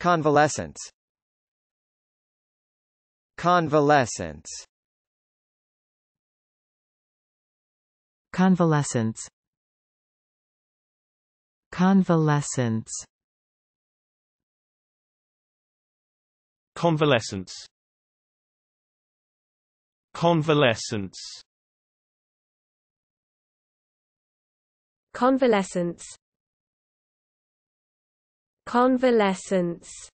Convalescence Convalescence Convalescence Convalescence Convalescence Convalescence Convalescence Convalescence